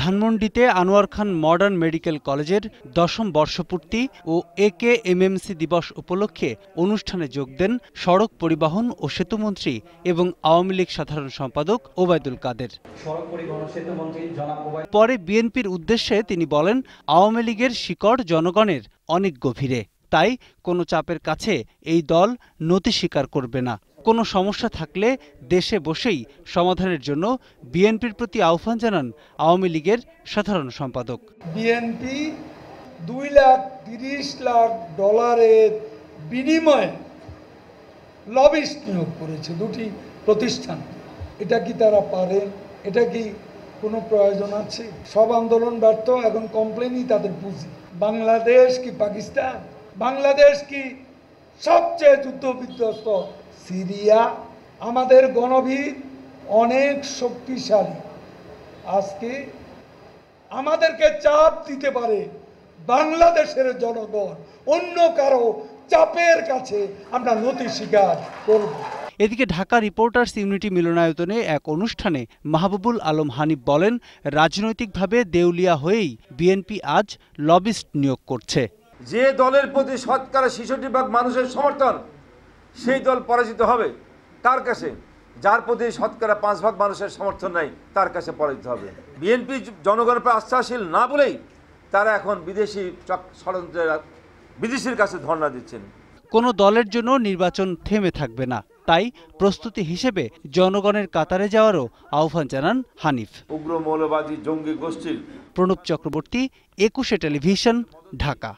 ধানমন্ডিতে আনোয়ার খান modern medical কলেজের দশম বর্ষপূর্তি ও এ কে এমএমসি দিবস উপলক্ষে অনুষ্ঠানে যোগ দেন সড়ক পরিবহন ও সেতুমন্ত্রী এবং আওয়ামী লীগ সাধারণ সম্পাদক ওবায়দুল কাদের পরে বিএনপির উদ্দেশ্যে তিনি বলেন আওয়ামী লীগের শিকড় জনগণের অনেক গভীরে তাই কোনো চাপের কাছে এই দল নতি স্বীকার করবে না কোনো সমস্যা থাকলে দেশে বসেই সমাধানের জন্য বিএনপির প্রতি আহ্বান জানান আওয়ামী লীগের সাধারণ সম্পাদক বিএনপি দুই লাখ তিরিশ লাখ ডলারের বিনিময়ে লবিস্ট নিয়োগ করেছে দুটি প্রতিষ্ঠান এটা কি তারা পারে এটা কি কোনো প্রয়োজন আছে সব আন্দোলন ব্যর্থ এখন কমপ্লেনই তাদের বুঝি বাংলাদেশ কি পাকিস্তান বাংলাদেশ কি সবচেয়ে যুদ্ধ বিধ্বস্ত সিরিয়া আমাদের গণভীর অনেক শক্তিশালী আজকে আমাদেরকে চাপ দিতে পারে বাংলাদেশের জনগণ অন্য কারো চাপের কাছে আমরা নতি স্বীকার করব এদিকে ঢাকা রিপোর্টার্স ইউনিটি মিলনায়তনে এক অনুষ্ঠানে মাহবুবুল আলম হানিফ বলেন রাজনৈতিকভাবে দেউলিয়া হয়েই বিএনপি আজ লবিস্ট নিয়োগ করছে যে দলের প্রতি শতকরা শিশুটি ভাগ মানুষের সমর্থন সেই দল পরাজিত হবে তার কাছে যার প্রতি শতকরা পাঁচ ভাগ মানুষের সমর্থন নাই তার কাছে পরাজিত হবে বিএনপি জনগণের পর আস্থাশীল না বলেই তারা এখন বিদেশি চক ষড়যন্ত্রের বিদেশির কাছে ধর্ণা দিচ্ছেন কোনো দলের জন্য নির্বাচন থেমে থাকবে না তাই প্রস্তুতি হিসেবে জনগণের কাতারে যাওয়ারও আহ্বান জানান হানিফ উগ্র মৌলবাদী জঙ্গি গোষ্ঠীর প্রণব চক্রবর্তী একুশে টেলিভিশন ঢাকা